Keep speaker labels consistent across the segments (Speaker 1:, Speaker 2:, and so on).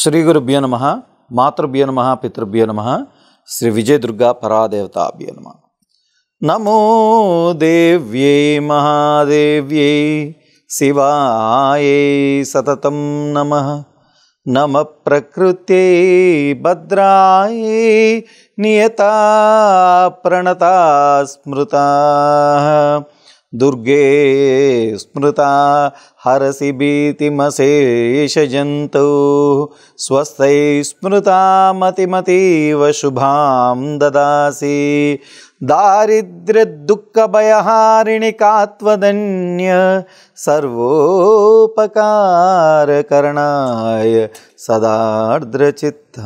Speaker 1: श्रीगुरुभ्य नमः मातृभ्यो नमः पितृभ्यो नमः श्रीविजयदुर्गापरादेवताभ्य नमः नमो देव्यै महादेव्यै शिवाये सततं नमः नमः प्रकृते नियता प्रणता स्मृता దుర్గే స్మృత హరసి భీతిమశేషజంతు స్వస్థై స్వస్తై స్మృతమతిమతీవ శుభాం దాసి దుఃఖభయహారిణి కాత్వదన్య సర్వోపకారకరణాయ సదార్ద్రచిత్త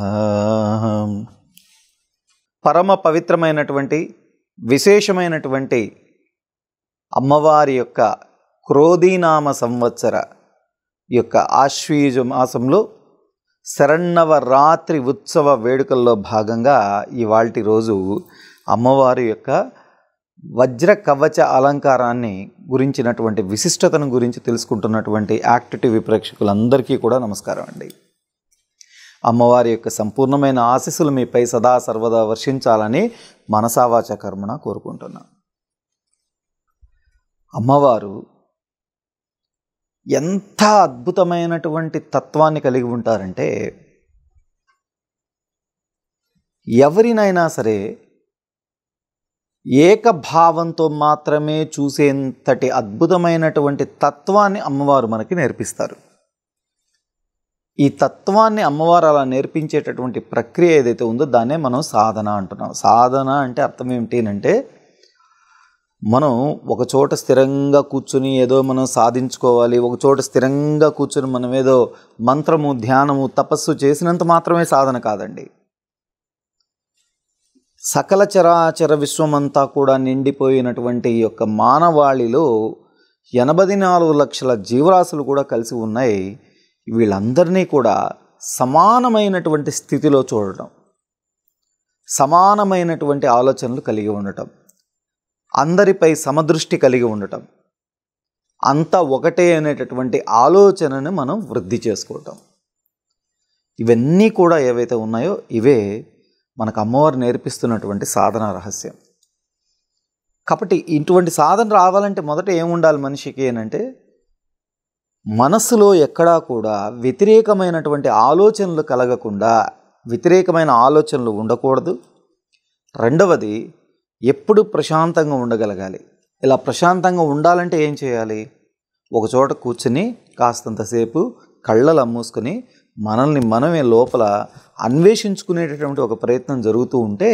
Speaker 1: పరమ పవిత్రమైనటువంటి విశేషమైనటువంటి అమ్మవారి యొక్క క్రోధీనామ సంవత్సర యొక్క ఆశ్వీజ మాసంలో శరణవ రాత్రి ఉత్సవ వేడుకల్లో భాగంగా ఇవాల్టి రోజు అమ్మవారి యొక్క వజ్ర కవచ అలంకారాన్ని గురించినటువంటి విశిష్టతను గురించి తెలుసుకుంటున్నటువంటి యాక్ట్ టీవీ ప్రేక్షకులందరికీ కూడా నమస్కారం అండి అమ్మవారి యొక్క సంపూర్ణమైన ఆశీస్సులు మీపై సదా సర్వదా వర్షించాలని మనసావాచ కర్మణ కోరుకుంటున్నాను అమ్మవారు ఎంత అద్భుతమైనటువంటి తత్వాన్ని కలిగి ఉంటారంటే ఎవరినైనా సరే ఏకభావంతో మాత్రమే చూసేంతటి అద్భుతమైనటువంటి తత్వాన్ని అమ్మవారు మనకి నేర్పిస్తారు ఈ తత్వాన్ని అమ్మవారు అలా నేర్పించేటటువంటి ప్రక్రియ ఏదైతే ఉందో దాన్నే మనం సాధన అంటున్నాం సాధన అంటే అర్థం ఏమిటి అంటే మనం ఒక చోట స్థిరంగా కూర్చుని ఏదో మనం సాధించుకోవాలి ఒక చోట స్థిరంగా కూర్చుని మనం ఏదో మంత్రము ధ్యానము తపస్సు చేసినంత మాత్రమే సాధన కాదండి సకల చరాచర విశ్వమంతా కూడా నిండిపోయినటువంటి యొక్క మానవాళిలో ఎనభై నాలుగు లక్షల జీవరాశులు కూడా కలిసి ఉన్నాయి వీళ్ళందరినీ కూడా సమానమైనటువంటి స్థితిలో చూడటం సమానమైనటువంటి ఆలోచనలు కలిగి ఉండటం అందరిపై సమదృష్టి కలిగి ఉండటం అంతా ఒకటే అనేటటువంటి ఆలోచనని మనం వృద్ధి చేసుకోవటం ఇవన్నీ కూడా ఏవైతే ఉన్నాయో ఇవే మనకు అమ్మవారు నేర్పిస్తున్నటువంటి సాధన రహస్యం కాబట్టి ఇటువంటి సాధన రావాలంటే మొదట ఏముండాలి మనిషికి అంటే మనస్సులో ఎక్కడా కూడా వ్యతిరేకమైనటువంటి ఆలోచనలు కలగకుండా వ్యతిరేకమైన ఆలోచనలు ఉండకూడదు రెండవది ఎప్పుడు ప్రశాంతంగా ఉండగలగాలి ఇలా ప్రశాంతంగా ఉండాలంటే ఏం చేయాలి ఒకచోట కూర్చుని కాస్తంతసేపు కళ్ళలు అమ్మూసుకొని మనల్ని మనమే లోపల అన్వేషించుకునేటటువంటి ఒక ప్రయత్నం జరుగుతూ ఉంటే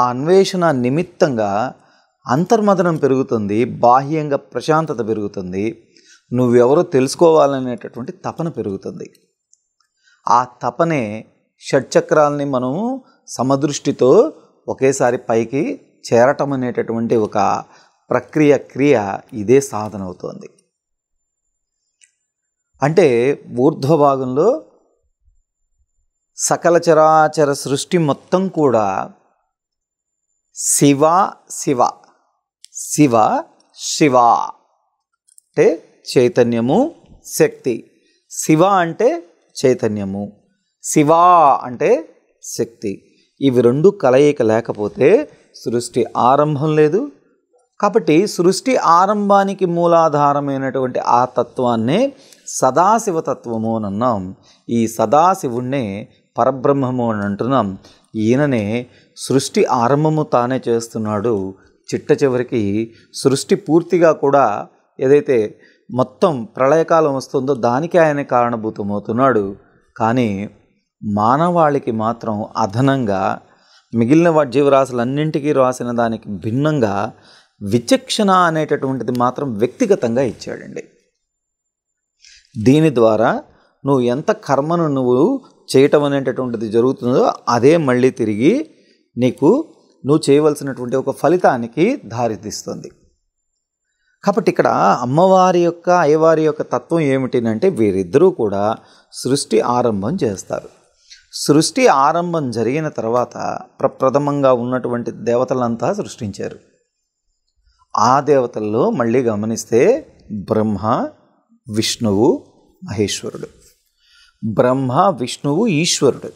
Speaker 1: ఆ అన్వేషణ నిమిత్తంగా అంతర్మదనం పెరుగుతుంది బాహ్యంగా ప్రశాంతత పెరుగుతుంది నువ్వెవరో తెలుసుకోవాలనేటటువంటి తపన పెరుగుతుంది ఆ తపనే షట్చక్రాలని మనము సమదృష్టితో ఒకేసారి పైకి చేరటం అనేటటువంటి ఒక ప్రక్రియ క్రియ ఇదే సాధన అవుతోంది అంటే ఊర్ధ్వభాగంలో సకల చరాచర సృష్టి మొత్తం కూడా శివ శివ శివ శివ అంటే చైతన్యము శక్తి శివ అంటే చైతన్యము శివ అంటే శక్తి ఇవి రెండు కలయిక లేకపోతే సృష్టి ఆరంభం లేదు కాబట్టి సృష్టి ఆరంభానికి మూలాధారమైనటువంటి ఆ తత్వాన్నే సదాశివతత్వము అని అన్నాం ఈ సదాశివుణ్ణే పరబ్రహ్మము అని అంటున్నాం ఈయననే సృష్టి ఆరంభము తానే చేస్తున్నాడు చిట్ట చివరికి సృష్టి పూర్తిగా కూడా ఏదైతే మొత్తం ప్రళయకాలం వస్తుందో దానికి ఆయన కారణభూతమవుతున్నాడు కానీ మానవాళికి మాత్రం అదనంగా మిగిలిన జీవరాశులన్నింటికీ రాసిన దానికి భిన్నంగా విచక్షణ అనేటటువంటిది మాత్రం వ్యక్తిగతంగా ఇచ్చాడండి దీని ద్వారా నువ్వు ఎంత కర్మను నువ్వు చేయటం అనేటటువంటిది జరుగుతుందో అదే మళ్ళీ తిరిగి నీకు నువ్వు చేయవలసినటువంటి ఒక ఫలితానికి దారితీస్తుంది కాబట్టి ఇక్కడ అమ్మవారి యొక్క అయ్యవారి యొక్క తత్వం ఏమిటి అంటే వీరిద్దరూ కూడా సృష్టి ఆరంభం చేస్తారు సృష్టి ఆరంభం జరిగిన తర్వాత ప్రప్రథమంగా ఉన్నటువంటి దేవతలంతా సృష్టించారు ఆ దేవతల్లో మళ్ళీ గమనిస్తే బ్రహ్మ విష్ణువు మహేశ్వరుడు బ్రహ్మ విష్ణువు ఈశ్వరుడు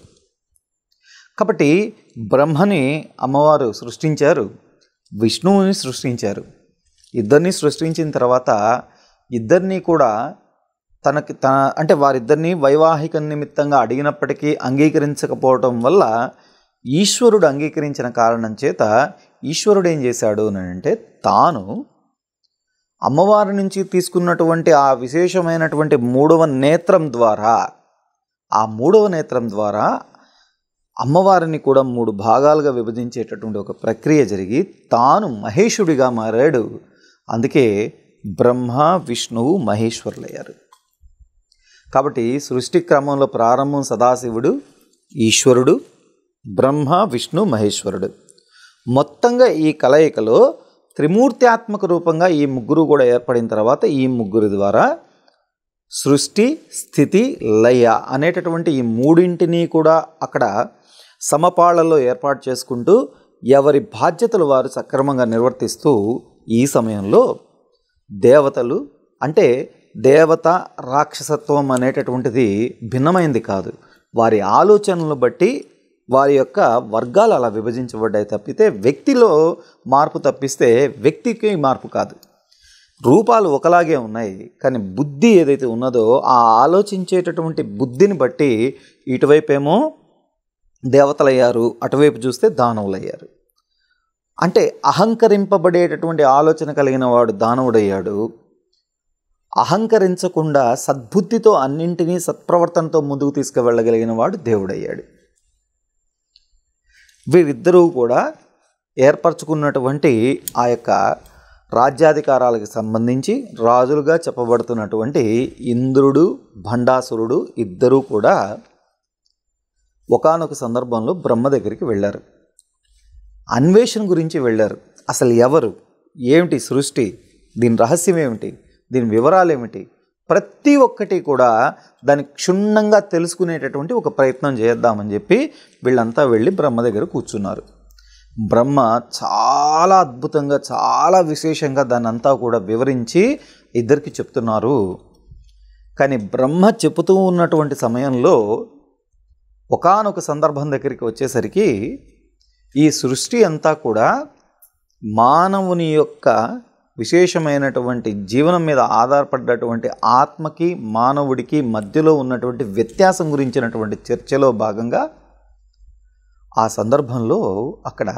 Speaker 1: కాబట్టి బ్రహ్మని అమ్మవారు సృష్టించారు విష్ణువుని సృష్టించారు ఇద్దరిని సృష్టించిన తర్వాత ఇద్దరినీ కూడా తనకి తన అంటే వారిద్దరిని వైవాహిక నిమిత్తంగా అడిగినప్పటికీ అంగీకరించకపోవటం వల్ల ఈశ్వరుడు అంగీకరించిన కారణం చేత ఈశ్వరుడు ఏం చేశాడు అని అంటే తాను అమ్మవారి నుంచి తీసుకున్నటువంటి ఆ విశేషమైనటువంటి మూడవ నేత్రం ద్వారా ఆ మూడవ నేత్రం ద్వారా అమ్మవారిని కూడా మూడు భాగాలుగా విభజించేటటువంటి ఒక ప్రక్రియ జరిగి తాను మహేశుడిగా మారాడు అందుకే బ్రహ్మ విష్ణువు మహేశ్వరులయ్యారు కాబట్టి సృష్టి క్రమంలో ప్రారంభం సదాశివుడు ఈశ్వరుడు బ్రహ్మ విష్ణు మహేశ్వరుడు మొత్తంగా ఈ కలయికలో త్రిమూర్త్యాత్మక రూపంగా ఈ ముగ్గురు కూడా ఏర్పడిన తర్వాత ఈ ముగ్గురు ద్వారా సృష్టి స్థితి లయ అనేటటువంటి ఈ మూడింటిని కూడా అక్కడ సమపాళల్లో ఏర్పాటు చేసుకుంటూ ఎవరి బాధ్యతలు వారు సక్రమంగా నిర్వర్తిస్తూ ఈ సమయంలో దేవతలు అంటే దేవత రాక్షసత్వం అనేటటువంటిది భిన్నమైంది కాదు వారి ఆలోచనలు బట్టి వారి యొక్క వర్గాలు అలా విభజించబడ్డాయి తప్పితే వ్యక్తిలో మార్పు తప్పిస్తే వ్యక్తికి మార్పు కాదు రూపాలు ఒకలాగే ఉన్నాయి కానీ బుద్ధి ఏదైతే ఉన్నదో ఆ ఆలోచించేటటువంటి బుద్ధిని బట్టి ఇటువైపేమో దేవతలయ్యారు అటువైపు చూస్తే దానవులయ్యారు అంటే అహంకరింపబడేటటువంటి ఆలోచన కలిగిన వాడు దానవుడయ్యాడు అహంకరించకుండా సద్బుద్ధితో అన్నింటినీ సత్ప్రవర్తనతో ముందుకు తీసుకువెళ్ళగలిగిన వాడు దేవుడయ్యాడు వీరిద్దరూ కూడా ఏర్పరచుకున్నటువంటి ఆ యొక్క రాజ్యాధికారాలకు సంబంధించి రాజులుగా చెప్పబడుతున్నటువంటి ఇంద్రుడు భండాసురుడు ఇద్దరూ కూడా ఒకనొక సందర్భంలో బ్రహ్మ దగ్గరికి వెళ్ళారు అన్వేషణ గురించి వెళ్ళారు అసలు ఎవరు ఏమిటి సృష్టి దీని రహస్యం ఏమిటి దీని వివరాలు ఏమిటి ప్రతి ఒక్కటి కూడా దాన్ని క్షుణ్ణంగా తెలుసుకునేటటువంటి ఒక ప్రయత్నం చేద్దామని చెప్పి వీళ్ళంతా వెళ్ళి బ్రహ్మ దగ్గర కూర్చున్నారు బ్రహ్మ చాలా అద్భుతంగా చాలా విశేషంగా దాని అంతా కూడా వివరించి ఇద్దరికి చెప్తున్నారు కానీ బ్రహ్మ చెబుతూ ఉన్నటువంటి సమయంలో ఒకనొక సందర్భం దగ్గరికి వచ్చేసరికి ఈ సృష్టి అంతా కూడా మానవుని యొక్క విశేషమైనటువంటి జీవనం మీద ఆధారపడ్డటువంటి ఆత్మకి మానవుడికి మధ్యలో ఉన్నటువంటి వ్యత్యాసం గురించినటువంటి చర్చలో భాగంగా ఆ సందర్భంలో అక్కడ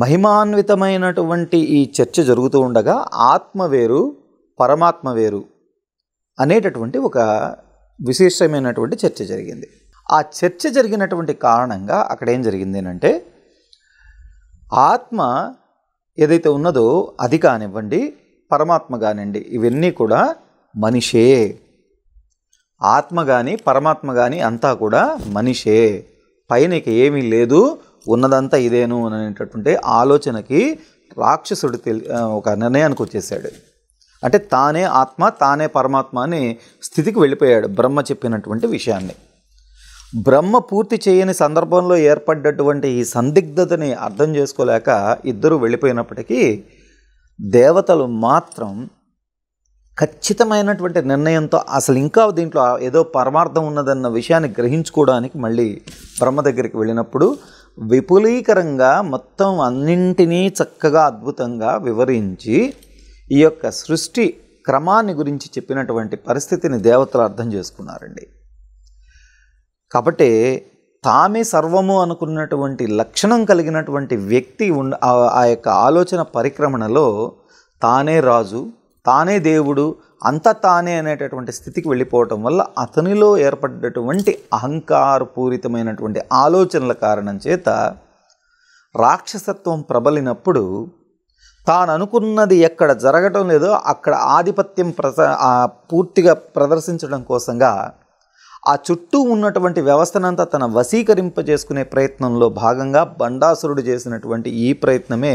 Speaker 1: మహిమాన్వితమైనటువంటి ఈ చర్చ జరుగుతూ ఉండగా ఆత్మ వేరు పరమాత్మ వేరు అనేటటువంటి ఒక విశేషమైనటువంటి చర్చ జరిగింది ఆ చర్చ జరిగినటువంటి కారణంగా అక్కడ ఏం జరిగింది అంటే ఆత్మ ఏదైతే ఉన్నదో అది కానివ్వండి పరమాత్మ కానివ్వండి ఇవన్నీ కూడా మనిషే ఆత్మ కానీ పరమాత్మ కానీ అంతా కూడా మనిషే పైన ఇక ఏమీ లేదు ఉన్నదంతా ఇదేను అనేటటువంటి ఆలోచనకి రాక్షసుడు తెలి ఒక నిర్ణయానికి వచ్చేసాడు అంటే తానే ఆత్మ తానే పరమాత్మ అనే స్థితికి వెళ్ళిపోయాడు బ్రహ్మ చెప్పినటువంటి విషయాన్ని బ్రహ్మ పూర్తి చేయని సందర్భంలో ఏర్పడ్డటువంటి ఈ సందిగ్ధతని అర్థం చేసుకోలేక ఇద్దరు వెళ్ళిపోయినప్పటికీ దేవతలు మాత్రం ఖచ్చితమైనటువంటి నిర్ణయంతో అసలు ఇంకా దీంట్లో ఏదో పరమార్థం ఉన్నదన్న విషయాన్ని గ్రహించుకోవడానికి మళ్ళీ బ్రహ్మ దగ్గరికి వెళ్ళినప్పుడు విపులీకరంగా మొత్తం అన్నింటినీ చక్కగా అద్భుతంగా వివరించి ఈ యొక్క సృష్టి క్రమాన్ని గురించి చెప్పినటువంటి పరిస్థితిని దేవతలు అర్థం చేసుకున్నారండి కాబట్టి తామే సర్వము అనుకున్నటువంటి లక్షణం కలిగినటువంటి వ్యక్తి ఉండ ఆ యొక్క ఆలోచన పరిక్రమణలో తానే రాజు తానే దేవుడు అంత తానే అనేటటువంటి స్థితికి వెళ్ళిపోవటం వల్ల అతనిలో ఏర్పడ్డటువంటి అహంకారపూరితమైనటువంటి ఆలోచనల కారణం చేత రాక్షసత్వం ప్రబలినప్పుడు తాను అనుకున్నది ఎక్కడ జరగటం లేదో అక్కడ ఆధిపత్యం ప్రస పూర్తిగా ప్రదర్శించడం కోసంగా ఆ చుట్టూ ఉన్నటువంటి వ్యవస్థనంతా తన వశీకరింపజేసుకునే ప్రయత్నంలో భాగంగా బండాసురుడు చేసినటువంటి ఈ ప్రయత్నమే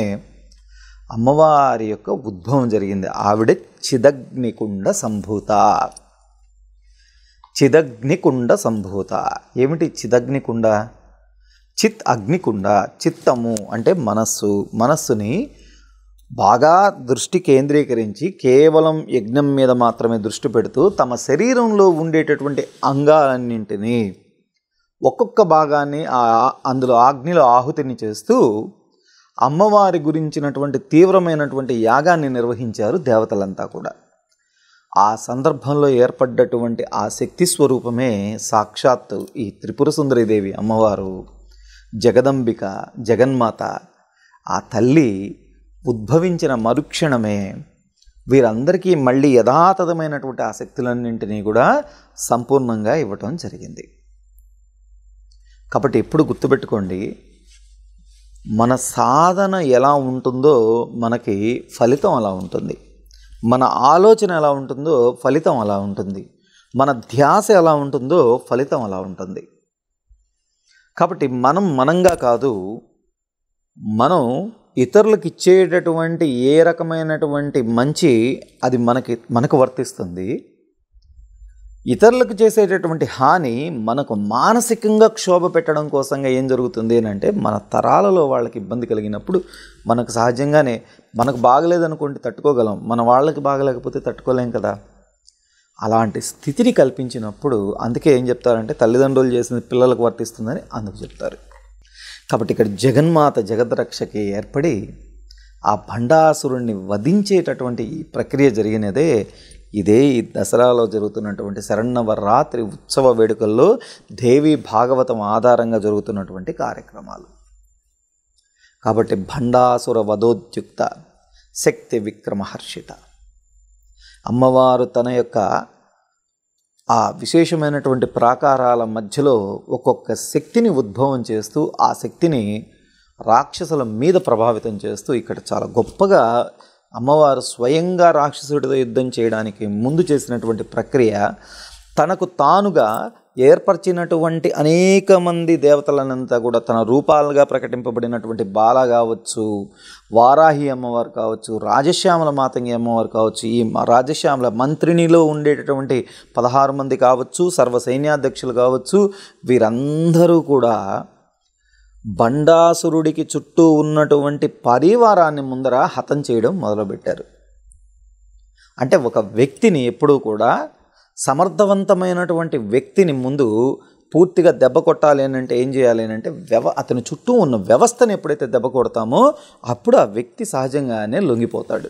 Speaker 1: అమ్మవారి యొక్క ఉద్భవం జరిగింది ఆవిడ చిదగ్నికుండ సంభూత చిదగ్నికుండ సంభూత ఏమిటి చిదగ్నికుండ చిత్ అగ్నికుండ చిత్తము అంటే మనస్సు మనస్సుని బాగా దృష్టి కేంద్రీకరించి కేవలం యజ్ఞం మీద మాత్రమే దృష్టి పెడుతూ తమ శరీరంలో ఉండేటటువంటి అంగాలన్నింటినీ ఒక్కొక్క భాగాన్ని అందులో ఆగ్నిలో ఆహుతిని చేస్తూ అమ్మవారి గురించినటువంటి తీవ్రమైనటువంటి యాగాన్ని నిర్వహించారు దేవతలంతా కూడా ఆ సందర్భంలో ఏర్పడ్డటువంటి ఆ శక్తి స్వరూపమే సాక్షాత్తు ఈ త్రిపుర సుందరీదేవి అమ్మవారు జగదంబిక జగన్మాత ఆ తల్లి ఉద్భవించిన మరుక్షణమే వీరందరికీ మళ్ళీ యథాతథమైనటువంటి ఆ కూడా సంపూర్ణంగా ఇవ్వటం జరిగింది కాబట్టి ఎప్పుడు గుర్తుపెట్టుకోండి మన సాధన ఎలా ఉంటుందో మనకి ఫలితం అలా ఉంటుంది మన ఆలోచన ఎలా ఉంటుందో ఫలితం అలా ఉంటుంది మన ధ్యాస ఎలా ఉంటుందో ఫలితం అలా ఉంటుంది కాబట్టి మనం మనంగా కాదు మనం ఇతరులకు ఇచ్చేటటువంటి ఏ రకమైనటువంటి మంచి అది మనకి మనకు వర్తిస్తుంది ఇతరులకు చేసేటటువంటి హాని మనకు మానసికంగా క్షోభ పెట్టడం కోసంగా ఏం జరుగుతుంది అని అంటే మన తరాలలో వాళ్ళకి ఇబ్బంది కలిగినప్పుడు మనకు సహజంగానే మనకు బాగలేదనుకుంటే తట్టుకోగలం మన వాళ్ళకి బాగలేకపోతే తట్టుకోలేం కదా అలాంటి స్థితిని కల్పించినప్పుడు అందుకే ఏం చెప్తారంటే తల్లిదండ్రులు చేసిన పిల్లలకు వర్తిస్తుందని అందుకు చెప్తారు కాబట్టి ఇక్కడ జగన్మాత జగద్రక్షకి ఏర్పడి ఆ భండాసురుణ్ణి వధించేటటువంటి ఈ ప్రక్రియ జరిగినదే ఇదే ఈ దసరాలో జరుగుతున్నటువంటి శరణవరాత్రి ఉత్సవ వేడుకల్లో దేవి భాగవతం ఆధారంగా జరుగుతున్నటువంటి కార్యక్రమాలు కాబట్టి భండాసుర వధోద్యుక్త శక్తి విక్రమహర్షిత అమ్మవారు తన యొక్క ఆ విశేషమైనటువంటి ప్రాకారాల మధ్యలో ఒక్కొక్క శక్తిని ఉద్భవం చేస్తూ ఆ శక్తిని రాక్షసుల మీద ప్రభావితం చేస్తూ ఇక్కడ చాలా గొప్పగా అమ్మవారు స్వయంగా రాక్షసుడితో యుద్ధం చేయడానికి ముందు చేసినటువంటి ప్రక్రియ తనకు తానుగా ఏర్పరిచినటువంటి అనేక మంది దేవతలనంతా కూడా తన రూపాలుగా ప్రకటింపబడినటువంటి బాల కావచ్చు వారాహి అమ్మవారు కావచ్చు రాజశ్యామల మాతంగి అమ్మవారు కావచ్చు ఈ రాజశ్యామల మంత్రినిలో ఉండేటటువంటి పదహారు మంది కావచ్చు సర్వ సైన్యాధ్యక్షులు కావచ్చు వీరందరూ కూడా బండాసురుడికి చుట్టూ ఉన్నటువంటి పరివారాన్ని ముందర హతం చేయడం మొదలుపెట్టారు అంటే ఒక వ్యక్తిని ఎప్పుడూ కూడా సమర్థవంతమైనటువంటి వ్యక్తిని ముందు పూర్తిగా దెబ్బ కొట్టాలి అని అంటే ఏం చేయాలి అని అంటే వ్యవ అతని చుట్టూ ఉన్న వ్యవస్థను ఎప్పుడైతే దెబ్బ కొడతామో అప్పుడు ఆ వ్యక్తి సహజంగానే లొంగిపోతాడు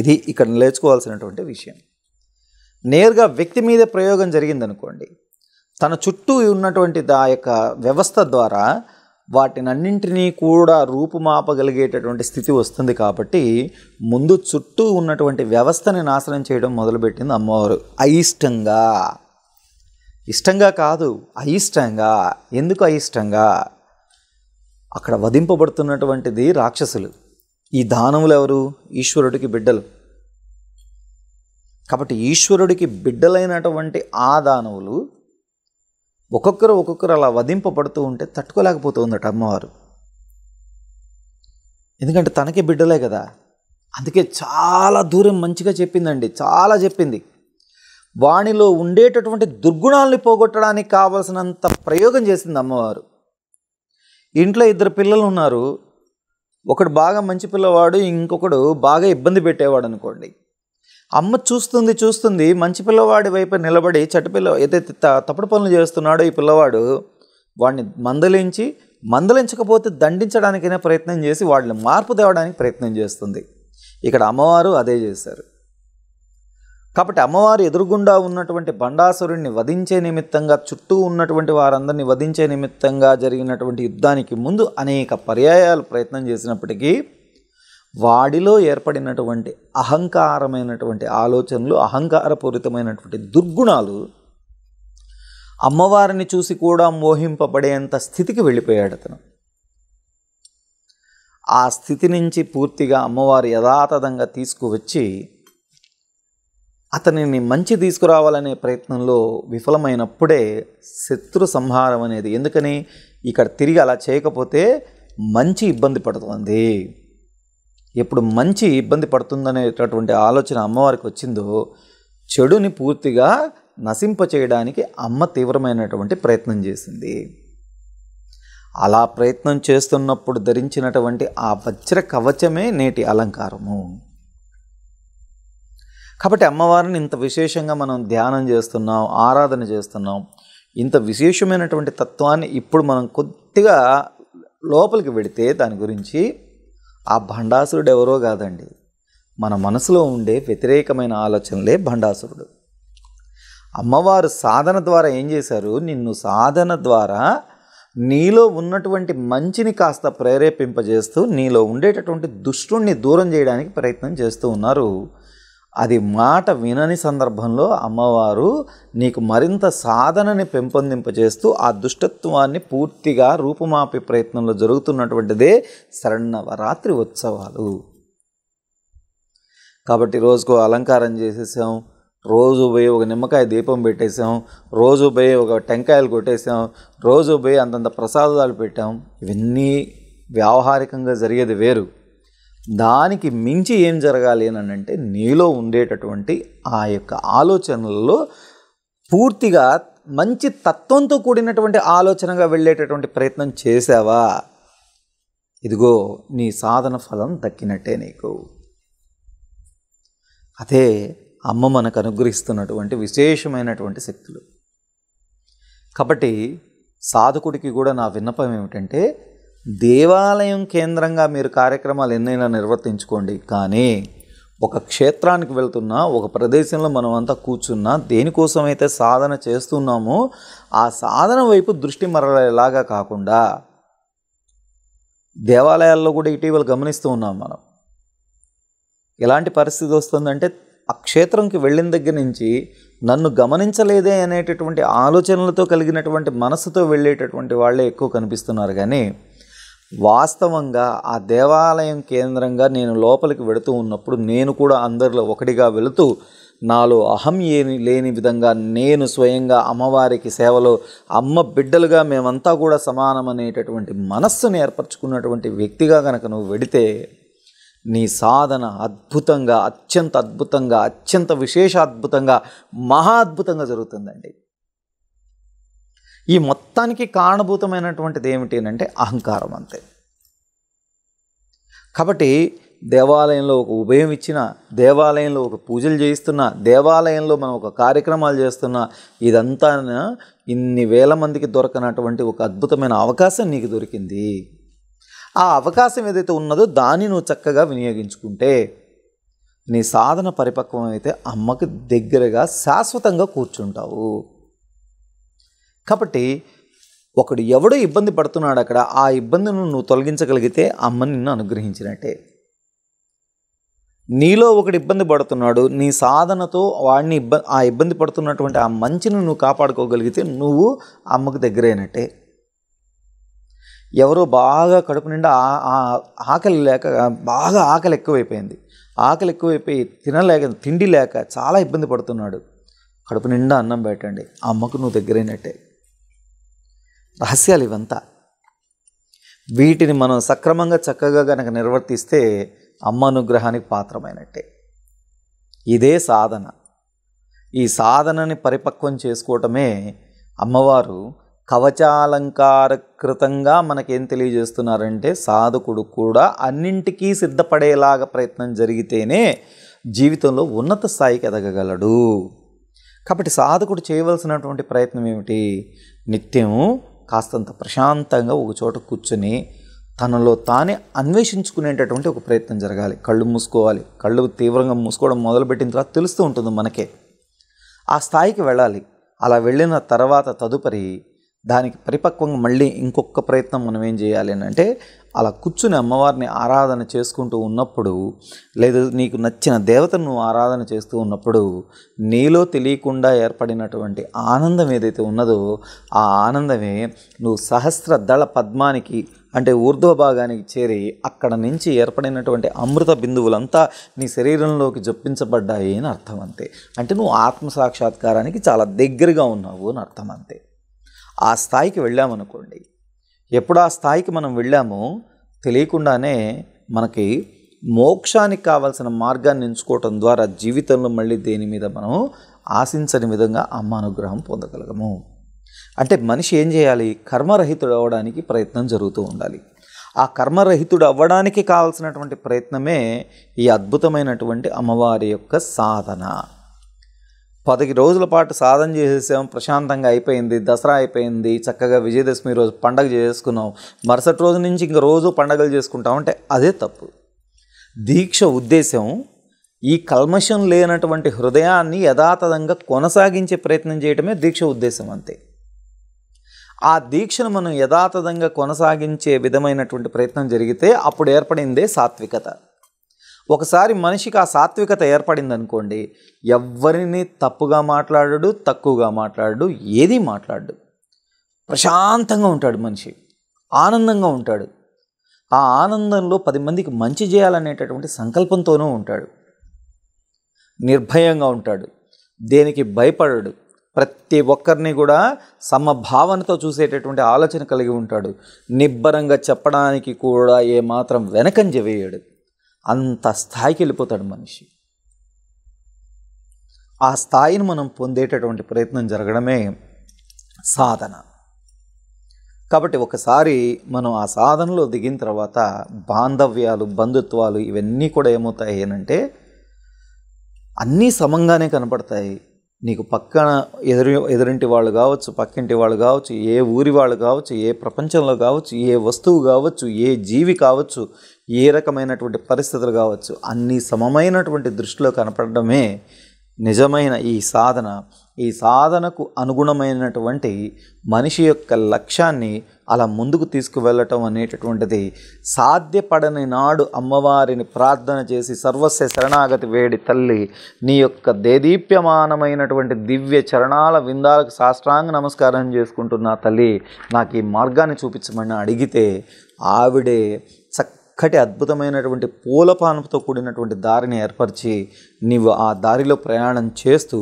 Speaker 1: ఇది ఇక్కడ నేర్చుకోవాల్సినటువంటి విషయం నేరుగా వ్యక్తి మీద ప్రయోగం జరిగిందనుకోండి తన చుట్టూ ఉన్నటువంటి ఆ యొక్క వ్యవస్థ ద్వారా వాటినన్నింటినీ కూడా రూపుమాపగలిగేటటువంటి స్థితి వస్తుంది కాబట్టి ముందు చుట్టూ ఉన్నటువంటి వ్యవస్థని నాశనం చేయడం మొదలుపెట్టింది అమ్మవారు అయిష్టంగా ఇష్టంగా కాదు అయిష్టంగా ఎందుకు అయిష్టంగా అక్కడ వధింపబడుతున్నటువంటిది రాక్షసులు ఈ దానవులు ఎవరు ఈశ్వరుడికి బిడ్డలు కాబట్టి ఈశ్వరుడికి బిడ్డలైనటువంటి ఆ దానవులు ఒక్కొక్కరు ఒక్కొక్కరు అలా వధింపబడుతూ ఉంటే తట్టుకోలేకపోతుందట అమ్మవారు ఎందుకంటే తనకే బిడ్డలే కదా అందుకే చాలా దూరం మంచిగా చెప్పిందండి చాలా చెప్పింది వాణిలో ఉండేటటువంటి దుర్గుణాలని పోగొట్టడానికి కావలసినంత ప్రయోగం చేసింది అమ్మవారు ఇంట్లో ఇద్దరు పిల్లలు ఉన్నారు ఒకడు బాగా మంచి పిల్లవాడు ఇంకొకడు బాగా ఇబ్బంది పెట్టేవాడు అనుకోండి అమ్మ చూస్తుంది చూస్తుంది మంచి పిల్లవాడి వైపు నిలబడి పిల్ల ఏదైతే తప్పుడు పనులు చేస్తున్నాడో ఈ పిల్లవాడు వాడిని మందలించి మందలించకపోతే దండించడానికైనా ప్రయత్నం చేసి వాళ్ళని మార్పు తేవడానికి ప్రయత్నం చేస్తుంది ఇక్కడ అమ్మవారు అదే చేశారు కాబట్టి అమ్మవారు ఎదురుగుండా ఉన్నటువంటి బండాసురుణ్ణి వధించే నిమిత్తంగా చుట్టూ ఉన్నటువంటి వారందరినీ వధించే నిమిత్తంగా జరిగినటువంటి యుద్ధానికి ముందు అనేక పర్యాయాలు ప్రయత్నం చేసినప్పటికీ వాడిలో ఏర్పడినటువంటి అహంకారమైనటువంటి ఆలోచనలు అహంకారపూరితమైనటువంటి దుర్గుణాలు అమ్మవారిని చూసి కూడా మోహింపబడేంత స్థితికి వెళ్ళిపోయాడు అతను ఆ స్థితి నుంచి పూర్తిగా అమ్మవారు యథాతథంగా తీసుకువచ్చి అతనిని మంచి తీసుకురావాలనే ప్రయత్నంలో విఫలమైనప్పుడే శత్రు సంహారం అనేది ఎందుకని ఇక్కడ తిరిగి అలా చేయకపోతే మంచి ఇబ్బంది పడుతుంది ఎప్పుడు మంచి ఇబ్బంది పడుతుందనేటటువంటి ఆలోచన అమ్మవారికి వచ్చిందో చెడుని పూర్తిగా నశింప చేయడానికి అమ్మ తీవ్రమైనటువంటి ప్రయత్నం చేసింది అలా ప్రయత్నం చేస్తున్నప్పుడు ధరించినటువంటి ఆ వజ్ర కవచమే నేటి అలంకారము కాబట్టి అమ్మవారిని ఇంత విశేషంగా మనం ధ్యానం చేస్తున్నాం ఆరాధన చేస్తున్నాం ఇంత విశేషమైనటువంటి తత్వాన్ని ఇప్పుడు మనం కొద్దిగా లోపలికి వెడితే దాని గురించి ఆ భండాసురుడు ఎవరో కాదండి మన మనసులో ఉండే వ్యతిరేకమైన ఆలోచనలే భండాసురుడు అమ్మవారు సాధన ద్వారా ఏం చేశారు నిన్ను సాధన ద్వారా నీలో ఉన్నటువంటి మంచిని కాస్త ప్రేరేపింపజేస్తూ నీలో ఉండేటటువంటి దుష్టుణ్ణి దూరం చేయడానికి ప్రయత్నం చేస్తూ ఉన్నారు అది మాట వినని సందర్భంలో అమ్మవారు నీకు మరింత సాధనని పెంపొందింపజేస్తూ ఆ దుష్టత్వాన్ని పూర్తిగా రూపుమాపే ప్రయత్నంలో జరుగుతున్నటువంటిదే శరణవరాత్రి ఉత్సవాలు కాబట్టి రోజుకు అలంకారం చేసేసాం రోజు పోయి ఒక నిమ్మకాయ దీపం పెట్టేసాం రోజు పోయి ఒక టెంకాయలు కొట్టేసాం రోజు పోయి అంతంత ప్రసాదాలు పెట్టాం ఇవన్నీ వ్యావహారికంగా జరిగేది వేరు దానికి మించి ఏం జరగాలి అని అంటే నీలో ఉండేటటువంటి ఆ యొక్క ఆలోచనలలో పూర్తిగా మంచి తత్వంతో కూడినటువంటి ఆలోచనగా వెళ్ళేటటువంటి ప్రయత్నం చేసావా ఇదిగో నీ సాధన ఫలం దక్కినట్టే నీకు అదే అమ్మ మనకు అనుగ్రహిస్తున్నటువంటి విశేషమైనటువంటి శక్తులు కాబట్టి సాధకుడికి కూడా నా విన్నపం ఏమిటంటే దేవాలయం కేంద్రంగా మీరు కార్యక్రమాలు ఎన్నైనా నిర్వర్తించుకోండి కానీ ఒక క్షేత్రానికి వెళ్తున్నా ఒక ప్రదేశంలో మనం అంతా కూర్చున్నా దేనికోసమైతే సాధన చేస్తున్నామో ఆ సాధన వైపు దృష్టి మరలేలాగా కాకుండా దేవాలయాల్లో కూడా ఇటీవల గమనిస్తూ ఉన్నాం మనం ఎలాంటి పరిస్థితి వస్తుందంటే ఆ క్షేత్రంకి వెళ్ళిన దగ్గర నుంచి నన్ను గమనించలేదే అనేటటువంటి ఆలోచనలతో కలిగినటువంటి మనసుతో వెళ్ళేటటువంటి వాళ్ళే ఎక్కువ కనిపిస్తున్నారు కానీ వాస్తవంగా ఆ దేవాలయం కేంద్రంగా నేను లోపలికి వెళుతూ ఉన్నప్పుడు నేను కూడా అందరిలో ఒకటిగా వెళుతూ నాలో అహం ఏమి లేని విధంగా నేను స్వయంగా అమ్మవారికి సేవలో అమ్మ బిడ్డలుగా మేమంతా కూడా సమానమనేటటువంటి మనస్సును ఏర్పరచుకున్నటువంటి వ్యక్తిగా కనుక నువ్వు వెడితే నీ సాధన అద్భుతంగా అత్యంత అద్భుతంగా అత్యంత విశేష అద్భుతంగా మహా అద్భుతంగా జరుగుతుందండి ఈ మొత్తానికి కారణభూతమైనటువంటిది ఏమిటి అంటే అహంకారం అంతే కాబట్టి దేవాలయంలో ఒక ఉభయం ఇచ్చిన దేవాలయంలో ఒక పూజలు చేయిస్తున్నా దేవాలయంలో మనం ఒక కార్యక్రమాలు చేస్తున్నా ఇదంతా ఇన్ని వేల మందికి దొరకనటువంటి ఒక అద్భుతమైన అవకాశం నీకు దొరికింది ఆ అవకాశం ఏదైతే ఉన్నదో దాన్ని నువ్వు చక్కగా వినియోగించుకుంటే నీ సాధన పరిపక్వం అయితే అమ్మకి దగ్గరగా శాశ్వతంగా కూర్చుంటావు కాబట్టి ఒకడు ఎవడో ఇబ్బంది పడుతున్నాడు అక్కడ ఆ ఇబ్బందిని నువ్వు తొలగించగలిగితే అమ్మ నిన్ను అనుగ్రహించినట్టే నీలో ఒకడు ఇబ్బంది పడుతున్నాడు నీ సాధనతో వాడిని ఇబ్బ ఆ ఇబ్బంది పడుతున్నటువంటి ఆ మంచిని నువ్వు కాపాడుకోగలిగితే నువ్వు అమ్మకు దగ్గరైనట్టే ఎవరో బాగా కడుపు నిండా ఆకలి లేక బాగా ఆకలి ఎక్కువైపోయింది ఆకలి ఎక్కువైపోయి తినలేక తిండి లేక చాలా ఇబ్బంది పడుతున్నాడు కడుపు నిండా అన్నం పెట్టండి అమ్మకు నువ్వు దగ్గరైనట్టే రహస్యాలు ఇవంతా వీటిని మనం సక్రమంగా చక్కగా కనుక నిర్వర్తిస్తే అమ్మ అనుగ్రహానికి పాత్రమైనట్టే ఇదే సాధన ఈ సాధనని పరిపక్వం చేసుకోవటమే అమ్మవారు కవచాలంకారకృతంగా మనకేం తెలియజేస్తున్నారంటే సాధకుడు కూడా అన్నింటికీ సిద్ధపడేలాగా ప్రయత్నం జరిగితేనే జీవితంలో ఉన్నత స్థాయికి ఎదగగలడు కాబట్టి సాధకుడు చేయవలసినటువంటి ప్రయత్నం ఏమిటి నిత్యము కాస్తంత ప్రశాంతంగా ఒక చోట కూర్చొని తనలో తానే అన్వేషించుకునేటటువంటి ఒక ప్రయత్నం జరగాలి కళ్ళు మూసుకోవాలి కళ్ళు తీవ్రంగా మూసుకోవడం మొదలుపెట్టిన తర్వాత తెలుస్తూ ఉంటుంది మనకే ఆ స్థాయికి వెళ్ళాలి అలా వెళ్ళిన తర్వాత తదుపరి దానికి పరిపక్వంగా మళ్ళీ ఇంకొక ప్రయత్నం మనం ఏం చేయాలి అంటే అలా కూర్చుని అమ్మవారిని ఆరాధన చేసుకుంటూ ఉన్నప్పుడు లేదా నీకు నచ్చిన దేవతను నువ్వు ఆరాధన చేస్తూ ఉన్నప్పుడు నీలో తెలియకుండా ఏర్పడినటువంటి ఆనందం ఏదైతే ఉన్నదో ఆ ఆనందమే నువ్వు సహస్ర దళ పద్మానికి అంటే ఊర్ధ్వ భాగానికి చేరి అక్కడ నుంచి ఏర్పడినటువంటి అమృత బిందువులంతా నీ శరీరంలోకి జప్పించబడ్డాయి అని అర్థం అంతే అంటే నువ్వు ఆత్మ సాక్షాత్కారానికి చాలా దగ్గరగా ఉన్నావు అని అర్థం అంతే ఆ స్థాయికి వెళ్ళామనుకోండి ఎప్పుడు ఆ స్థాయికి మనం వెళ్ళామో తెలియకుండానే మనకి మోక్షానికి కావాల్సిన మార్గాన్ని ఎంచుకోవటం ద్వారా జీవితంలో మళ్ళీ దేని మీద మనం ఆశించని విధంగా అమ్మ అనుగ్రహం పొందగలగము అంటే మనిషి ఏం చేయాలి కర్మరహితుడు అవ్వడానికి ప్రయత్నం జరుగుతూ ఉండాలి ఆ కర్మరహితుడు అవ్వడానికి కావాల్సినటువంటి ప్రయత్నమే ఈ అద్భుతమైనటువంటి అమ్మవారి యొక్క సాధన పదకి రోజుల పాటు సాధన చేసేసాం ప్రశాంతంగా అయిపోయింది దసరా అయిపోయింది చక్కగా విజయదశమి రోజు పండగ చేసుకున్నాం మరుసటి రోజు నుంచి ఇంక రోజు పండగలు చేసుకుంటాం అంటే అదే తప్పు దీక్ష ఉద్దేశం ఈ కల్మషం లేనటువంటి హృదయాన్ని యథాతథంగా కొనసాగించే ప్రయత్నం చేయటమే దీక్ష ఉద్దేశం అంతే ఆ దీక్షను మనం యథాతథంగా కొనసాగించే విధమైనటువంటి ప్రయత్నం జరిగితే అప్పుడు ఏర్పడిందే సాత్వికత ఒకసారి మనిషికి ఆ సాత్వికత ఏర్పడిందనుకోండి ఎవరిని తప్పుగా మాట్లాడడు తక్కువగా మాట్లాడడు ఏది మాట్లాడడు ప్రశాంతంగా ఉంటాడు మనిషి ఆనందంగా ఉంటాడు ఆ ఆనందంలో పది మందికి మంచి చేయాలనేటటువంటి సంకల్పంతోనూ ఉంటాడు నిర్భయంగా ఉంటాడు దేనికి భయపడడు ప్రతి ఒక్కరిని కూడా సమభావనతో చూసేటటువంటి ఆలోచన కలిగి ఉంటాడు నిబ్బరంగా చెప్పడానికి కూడా ఏమాత్రం వెనకంజ వేయడు అంత స్థాయికి వెళ్ళిపోతాడు మనిషి ఆ స్థాయిని మనం పొందేటటువంటి ప్రయత్నం జరగడమే సాధన కాబట్టి ఒకసారి మనం ఆ సాధనలో దిగిన తర్వాత బాంధవ్యాలు బంధుత్వాలు ఇవన్నీ కూడా ఏమవుతాయి అంటే అన్నీ సమంగానే కనపడతాయి నీకు పక్కన ఎదురు ఎదురింటి వాళ్ళు కావచ్చు పక్కింటి వాళ్ళు కావచ్చు ఏ ఊరి వాళ్ళు కావచ్చు ఏ ప్రపంచంలో కావచ్చు ఏ వస్తువు కావచ్చు ఏ జీవి కావచ్చు ఏ రకమైనటువంటి పరిస్థితులు కావచ్చు అన్నీ సమమైనటువంటి దృష్టిలో కనపడమే నిజమైన ఈ సాధన ఈ సాధనకు అనుగుణమైనటువంటి మనిషి యొక్క లక్ష్యాన్ని అలా ముందుకు తీసుకువెళ్ళటం అనేటటువంటిది సాధ్యపడని నాడు అమ్మవారిని ప్రార్థన చేసి సర్వస్వ శరణాగతి వేడి తల్లి నీ యొక్క దేదీప్యమానమైనటువంటి దివ్య చరణాల విందాలకు సాష్టాంగ నమస్కారం చేసుకుంటున్న తల్లి నాకు ఈ మార్గాన్ని చూపించమని అడిగితే ఆవిడే చక్క చక్కటి అద్భుతమైనటువంటి పూలపానంతో కూడినటువంటి దారిని ఏర్పరిచి నీవు ఆ దారిలో ప్రయాణం చేస్తూ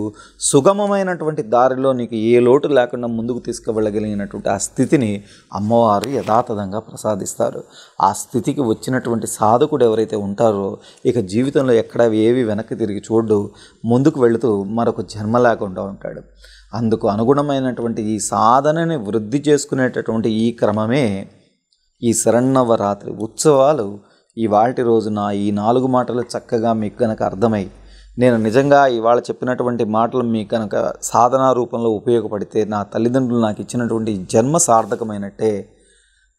Speaker 1: సుగమమైనటువంటి దారిలో నీకు ఏ లోటు లేకుండా ముందుకు తీసుకువెళ్ళగలిగినటువంటి ఆ స్థితిని అమ్మవారు యథాతథంగా ప్రసాదిస్తారు ఆ స్థితికి వచ్చినటువంటి సాధకుడు ఎవరైతే ఉంటారో ఇక జీవితంలో ఎక్కడ ఏవి వెనక్కి తిరిగి చూడు ముందుకు వెళుతూ మరొక జన్మ లేకుండా ఉంటాడు అందుకు అనుగుణమైనటువంటి ఈ సాధనని వృద్ధి చేసుకునేటటువంటి ఈ క్రమమే ఈ శరన్నవరాత్రి ఉత్సవాలు ఇవాటి రోజున ఈ నాలుగు మాటలు చక్కగా మీకు కనుక అర్థమై నేను నిజంగా ఇవాళ చెప్పినటువంటి మాటలు మీకు కనుక సాధనా రూపంలో ఉపయోగపడితే నా తల్లిదండ్రులు నాకు ఇచ్చినటువంటి జన్మ సార్థకమైనట్టే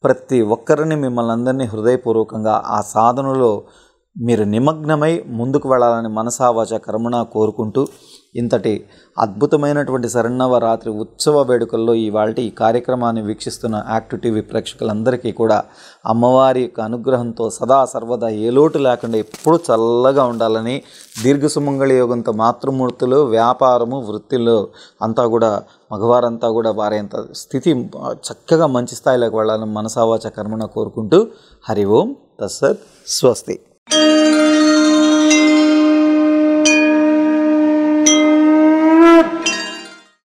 Speaker 1: ప్రతి ఒక్కరిని మిమ్మల్ని అందరినీ హృదయపూర్వకంగా ఆ సాధనలో మీరు నిమగ్నమై ముందుకు వెళ్ళాలని మనసావాచ కర్మణ కోరుకుంటూ ఇంతటి అద్భుతమైనటువంటి శరణవ రాత్రి ఉత్సవ వేడుకల్లో ఇవాళ ఈ కార్యక్రమాన్ని వీక్షిస్తున్న యాక్టివ్ టీవీ ప్రేక్షకులందరికీ కూడా అమ్మవారి యొక్క అనుగ్రహంతో సదా సర్వదా ఏ లోటు లేకుండా ఎప్పుడూ చల్లగా ఉండాలని దీర్ఘ సుమంగళి యోగంతో మాతృమూర్తులు వ్యాపారము వృత్తిలో అంతా కూడా మగవారంతా కూడా వారేంత స్థితి చక్కగా మంచి స్థాయిలోకి వెళ్ళాలని మనసావాచ కర్మణ కోరుకుంటూ హరి ఓం తస్సత్ స్వస్తి Música